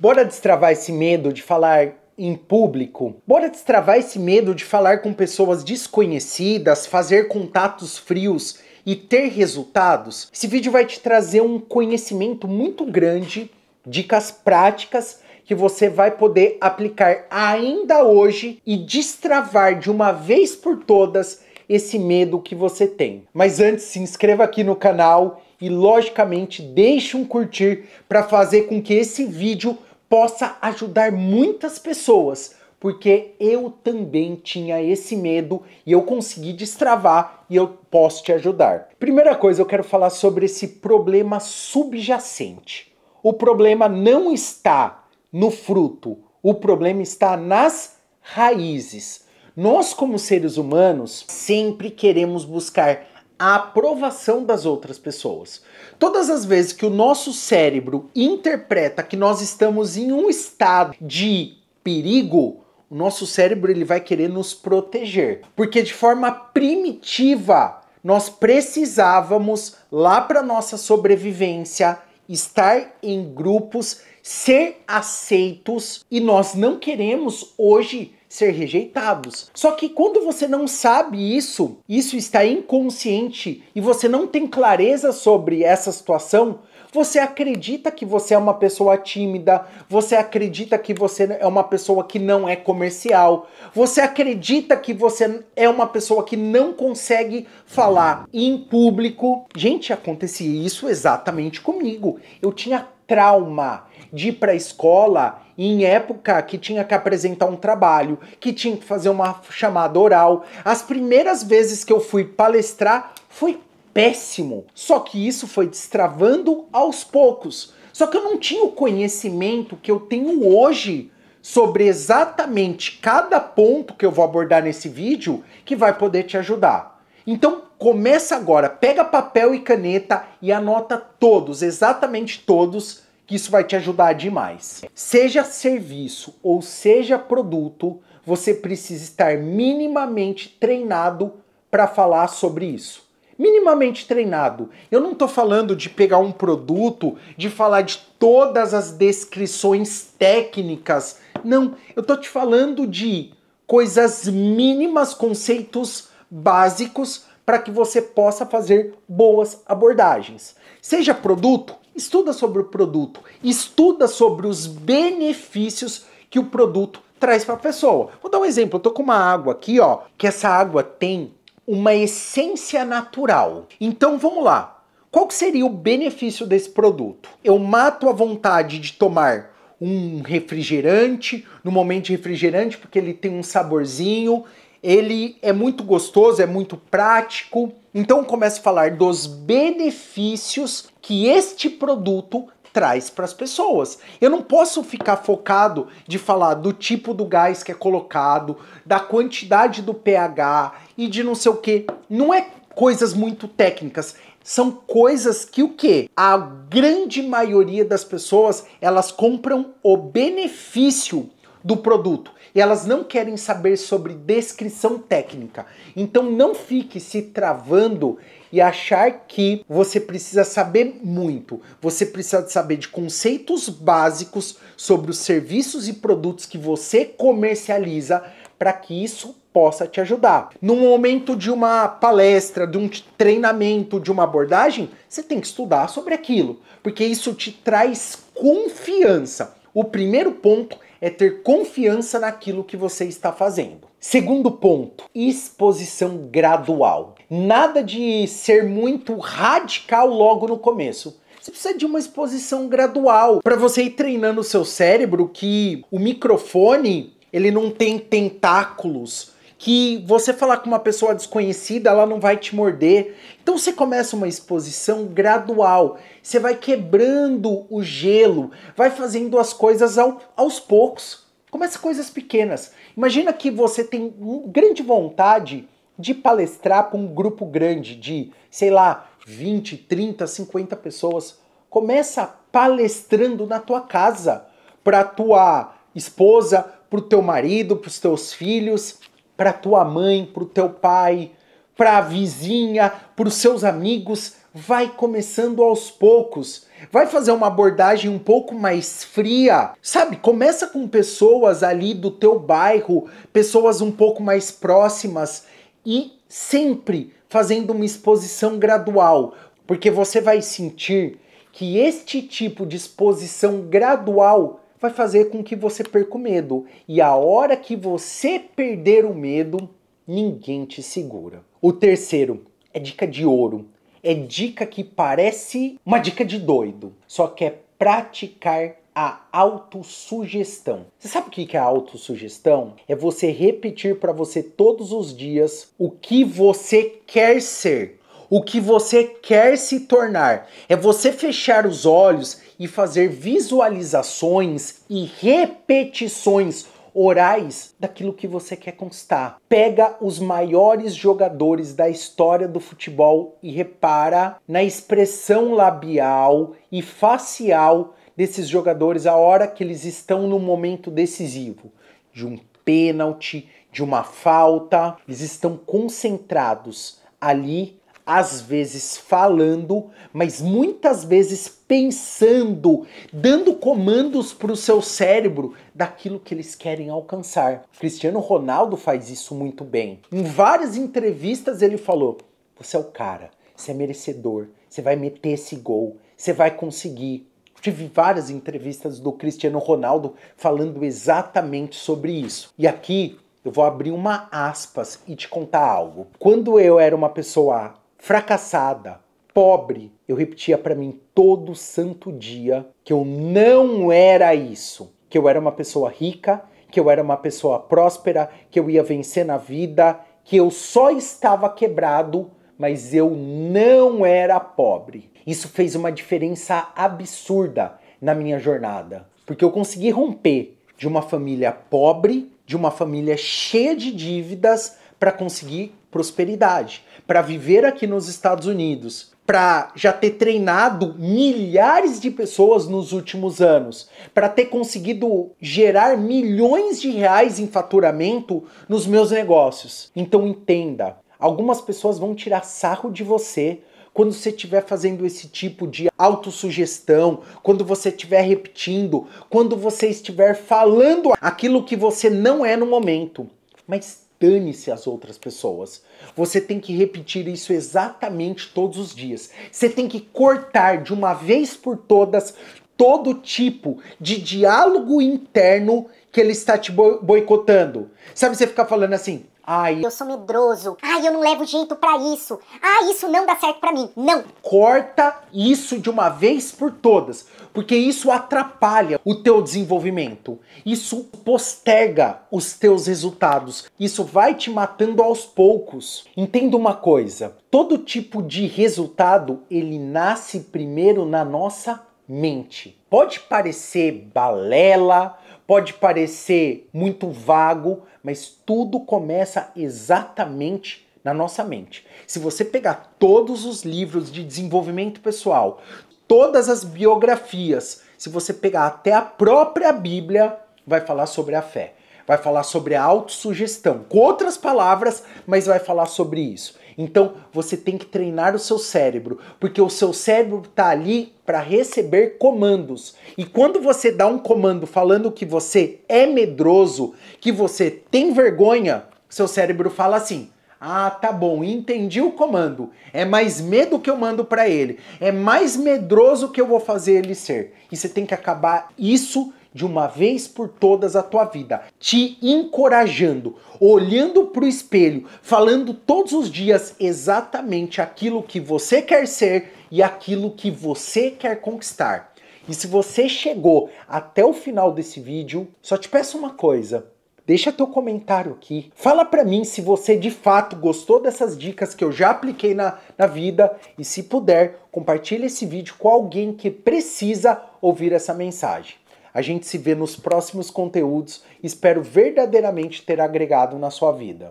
Bora destravar esse medo de falar em público? Bora destravar esse medo de falar com pessoas desconhecidas, fazer contatos frios e ter resultados? Esse vídeo vai te trazer um conhecimento muito grande, dicas práticas que você vai poder aplicar ainda hoje e destravar de uma vez por todas esse medo que você tem. Mas antes, se inscreva aqui no canal e logicamente deixe um curtir para fazer com que esse vídeo possa ajudar muitas pessoas, porque eu também tinha esse medo e eu consegui destravar e eu posso te ajudar. Primeira coisa, eu quero falar sobre esse problema subjacente. O problema não está no fruto, o problema está nas raízes. Nós, como seres humanos, sempre queremos buscar a aprovação das outras pessoas. Todas as vezes que o nosso cérebro interpreta que nós estamos em um estado de perigo, o nosso cérebro ele vai querer nos proteger, porque de forma primitiva nós precisávamos lá para nossa sobrevivência estar em grupos, ser aceitos e nós não queremos hoje ser rejeitados. Só que quando você não sabe isso, isso está inconsciente e você não tem clareza sobre essa situação, você acredita que você é uma pessoa tímida, você acredita que você é uma pessoa que não é comercial, você acredita que você é uma pessoa que não consegue falar em público. Gente, acontecia isso exatamente comigo. Eu tinha trauma de ir para a escola em época que tinha que apresentar um trabalho, que tinha que fazer uma chamada oral. As primeiras vezes que eu fui palestrar foi péssimo. Só que isso foi destravando aos poucos. Só que eu não tinha o conhecimento que eu tenho hoje sobre exatamente cada ponto que eu vou abordar nesse vídeo que vai poder te ajudar. Então começa agora, pega papel e caneta e anota todos, exatamente todos que isso vai te ajudar demais. Seja serviço ou seja produto, você precisa estar minimamente treinado para falar sobre isso. Minimamente treinado. Eu não estou falando de pegar um produto, de falar de todas as descrições técnicas. Não, eu estou te falando de coisas mínimas, conceitos básicos para que você possa fazer boas abordagens. Seja produto, Estuda sobre o produto, estuda sobre os benefícios que o produto traz para a pessoa. Vou dar um exemplo, eu tô com uma água aqui, ó, que essa água tem uma essência natural. Então vamos lá. Qual seria o benefício desse produto? Eu mato a vontade de tomar um refrigerante, no momento de refrigerante, porque ele tem um saborzinho, ele é muito gostoso, é muito prático. Então começa a falar dos benefícios que este produto traz para as pessoas. Eu não posso ficar focado de falar do tipo do gás que é colocado, da quantidade do pH e de não sei o que. Não é coisas muito técnicas. São coisas que o que? A grande maioria das pessoas elas compram o benefício do produto e elas não querem saber sobre descrição técnica. Então não fique se travando e achar que você precisa saber muito. Você precisa saber de conceitos básicos sobre os serviços e produtos que você comercializa para que isso possa te ajudar. No momento de uma palestra, de um treinamento, de uma abordagem, você tem que estudar sobre aquilo, porque isso te traz confiança. O primeiro ponto é ter confiança naquilo que você está fazendo. Segundo ponto, exposição gradual. Nada de ser muito radical logo no começo. Você precisa de uma exposição gradual para você ir treinando o seu cérebro que o microfone ele não tem tentáculos que você falar com uma pessoa desconhecida, ela não vai te morder. Então você começa uma exposição gradual, você vai quebrando o gelo, vai fazendo as coisas ao, aos poucos. Começa coisas pequenas. Imagina que você tem grande vontade de palestrar para um grupo grande de, sei lá, 20, 30, 50 pessoas. Começa palestrando na tua casa, para tua esposa, para o teu marido, para os teus filhos para tua mãe, para o teu pai, para a vizinha, para os seus amigos. Vai começando aos poucos. Vai fazer uma abordagem um pouco mais fria. Sabe, começa com pessoas ali do teu bairro, pessoas um pouco mais próximas e sempre fazendo uma exposição gradual, porque você vai sentir que este tipo de exposição gradual vai fazer com que você perca o medo. E a hora que você perder o medo, ninguém te segura. O terceiro é dica de ouro. É dica que parece uma dica de doido, só que é praticar a autossugestão. Você sabe o que é a autossugestão? É você repetir para você todos os dias o que você quer ser o que você quer se tornar. É você fechar os olhos e fazer visualizações e repetições orais daquilo que você quer conquistar. Pega os maiores jogadores da história do futebol e repara na expressão labial e facial desses jogadores a hora que eles estão no momento decisivo de um pênalti, de uma falta. Eles estão concentrados ali às vezes falando, mas muitas vezes pensando, dando comandos para o seu cérebro daquilo que eles querem alcançar. Cristiano Ronaldo faz isso muito bem. Em várias entrevistas ele falou: "Você é o cara, você é merecedor, você vai meter esse gol, você vai conseguir". Tive várias entrevistas do Cristiano Ronaldo falando exatamente sobre isso. E aqui eu vou abrir uma aspas e te contar algo. Quando eu era uma pessoa fracassada, pobre. Eu repetia para mim todo santo dia que eu não era isso, que eu era uma pessoa rica, que eu era uma pessoa próspera, que eu ia vencer na vida, que eu só estava quebrado, mas eu não era pobre. Isso fez uma diferença absurda na minha jornada, porque eu consegui romper de uma família pobre, de uma família cheia de dívidas, para conseguir prosperidade, para viver aqui nos Estados Unidos, para já ter treinado milhares de pessoas nos últimos anos, para ter conseguido gerar milhões de reais em faturamento nos meus negócios. Então entenda, algumas pessoas vão tirar sarro de você quando você estiver fazendo esse tipo de autossugestão, quando você estiver repetindo, quando você estiver falando aquilo que você não é no momento. Mas dane-se as outras pessoas. Você tem que repetir isso exatamente todos os dias. Você tem que cortar de uma vez por todas todo tipo de diálogo interno que ele está te boicotando. Sabe, você ficar falando assim: Ai, eu sou medroso. Ai, eu não levo jeito para isso. Ai, ah, isso não dá certo para mim. Não. Corta isso de uma vez por todas, porque isso atrapalha o teu desenvolvimento. Isso posterga os teus resultados. Isso vai te matando aos poucos. Entenda uma coisa, todo tipo de resultado ele nasce primeiro na nossa mente. Pode parecer balela, pode parecer muito vago, mas tudo começa exatamente na nossa mente. Se você pegar todos os livros de desenvolvimento pessoal, todas as biografias, se você pegar até a própria Bíblia, vai falar sobre a fé. Vai falar sobre a autossugestão, com outras palavras, mas vai falar sobre isso. Então você tem que treinar o seu cérebro, porque o seu cérebro está ali para receber comandos. E quando você dá um comando falando que você é medroso, que você tem vergonha, seu cérebro fala assim: ah, tá bom, entendi o comando. É mais medo que eu mando para ele. É mais medroso que eu vou fazer ele ser. E você tem que acabar isso de uma vez por todas a tua vida, te encorajando, olhando para o espelho, falando todos os dias exatamente aquilo que você quer ser e aquilo que você quer conquistar. E se você chegou até o final desse vídeo, só te peço uma coisa. Deixa teu comentário aqui. Fala para mim se você de fato gostou dessas dicas que eu já apliquei na, na vida e se puder, compartilha esse vídeo com alguém que precisa ouvir essa mensagem. A gente se vê nos próximos conteúdos. Espero verdadeiramente ter agregado na sua vida.